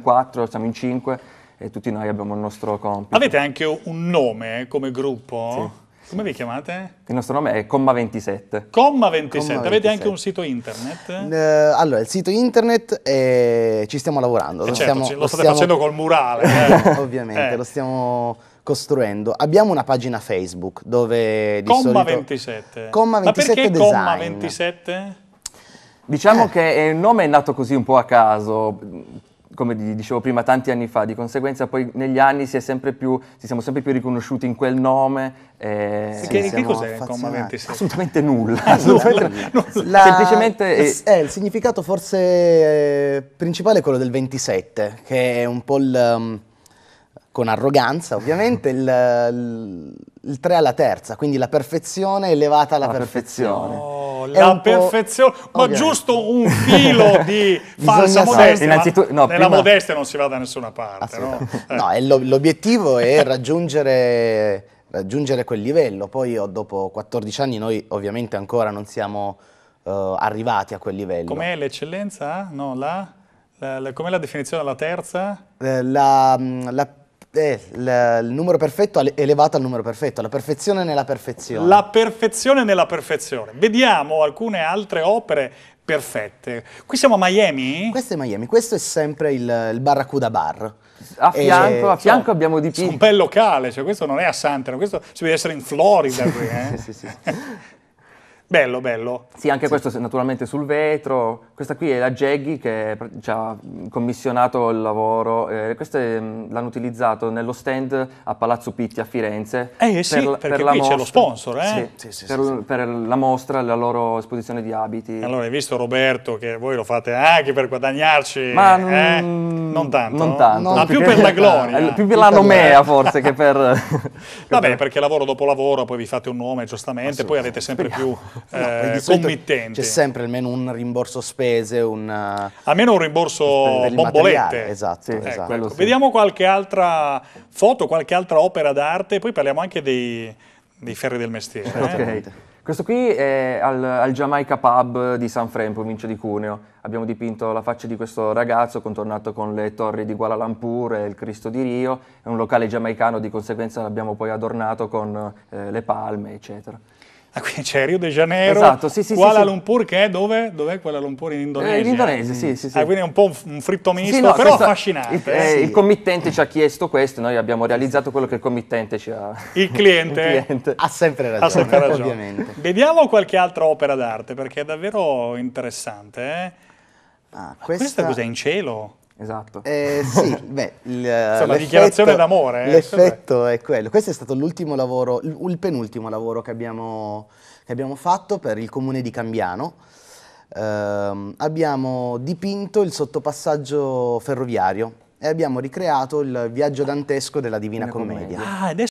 in quattro, siamo in cinque e tutti noi abbiamo il nostro compito. Avete anche un nome eh, come gruppo? Sì. Come vi chiamate? Il nostro nome è Comma 27. Comma 27, avete anche un sito internet? Uh, allora, il sito internet è... Eh, ci stiamo lavorando. lo, certo, stiamo, lo, state stiamo... facendo col murale. Eh. Ovviamente, eh. lo stiamo costruendo. Abbiamo una pagina Facebook dove di Comma solito... 27. Comma 27 Ma perché design. Comma 27? Diciamo che il nome è nato così un po' a caso, come dicevo prima, tanti anni fa, di conseguenza poi negli anni si, è sempre più, si siamo sempre più riconosciuti in quel nome. Eh, sì, che, che cos'è comma 26? Assolutamente nulla. assolutamente nulla. La, Semplicemente... La, è, eh, il significato forse eh, principale è quello del 27, che è un po' il... Um, con arroganza ovviamente, il, il, 3 alla terza, quindi la perfezione elevata alla, alla perfezione. perfezione la perfezione, ma Ovviamente. giusto un filo di falsa modestia, no, innanzitutto, no, prima... modestia non si va da nessuna parte. No? Eh. no l'obiettivo è raggiungere, raggiungere, quel livello, poi oh, dopo 14 anni noi ovviamente ancora non siamo uh, arrivati a quel livello. Com'è l'eccellenza? No, la... Com'è la definizione della terza? Eh, la, mm, la, eh, il numero perfetto elevato al numero perfetto, la perfezione nella perfezione. La perfezione nella perfezione. Vediamo alcune altre opere perfette. Qui siamo a Miami? Questo è Miami, questo è sempre il, il Barracuda Bar. A eh, fianco, e, a cioè, fianco cioè, abbiamo dipinto. È un bel locale, cioè questo non è a Santero, questo si deve essere in Florida qui. Eh? sì, sì, sì. Bello, bello. Sì, anche sì. questo naturalmente sul vetro. Questa qui è la Jaggy che ci ha commissionato il lavoro. Eh, questo mm, l'hanno utilizzato nello stand a Palazzo Pitti a Firenze. Eh sì, per, perché per la mostra. c'è lo sponsor, eh? Sì, sì, sì, per, sì, per, la mostra, la loro esposizione di abiti. Allora, hai visto Roberto che voi lo fate anche per guadagnarci? Ma eh? non tanto. Non tanto. No? No, ma più per la gloria. Più per la nomea forse che per... Vabbè, perché lavoro dopo lavoro, poi vi fate un nome giustamente, poi avete sempre più eh, no, committente. C'è sempre almeno un rimborso spese, un... Eh, almeno un rimborso bombolette. Esatto, ecco, esatto. Ecco. Sì. Vediamo qualche altra foto, qualche altra opera d'arte, poi parliamo anche dei, dei ferri del mestiere. Eh. Okay. Eh? Questo qui è al, al, Jamaica Pub di San Fran, provincia di Cuneo. Abbiamo dipinto la faccia di questo ragazzo contornato con le torri di Kuala Lumpur e il Cristo di Rio. È un locale giamaicano, di conseguenza l'abbiamo poi adornato con eh, le palme, eccetera. qui c'è Rio de Janeiro, esatto, sì, sì, Kuala sì, Lumpur che è dove? Dov'è Kuala Lumpur in Indonesia? Eh, in Indonesia, mm. sì, sì, sì. Ah, quindi è un po' un fritto misto, no, però affascinante. Il, eh, eh il committente ci ha chiesto questo, noi abbiamo realizzato quello che il committente ci ha... Il cliente, il cliente. ha sempre ragione, ha sempre ragione. ovviamente. Vediamo qualche altra opera d'arte, perché è davvero interessante. Eh? Ah, questa... questa cos'è in cielo? Esatto. Eh, sì, beh, il, Insomma, dichiarazione d'amore. Eh? L'effetto è quello. Questo è stato l'ultimo lavoro, il penultimo lavoro che abbiamo, che abbiamo fatto per il comune di Cambiano. Eh, abbiamo dipinto il sottopassaggio ferroviario e abbiamo ricreato il viaggio dantesco della Divina, Divina Commedia. Commedia. Ah,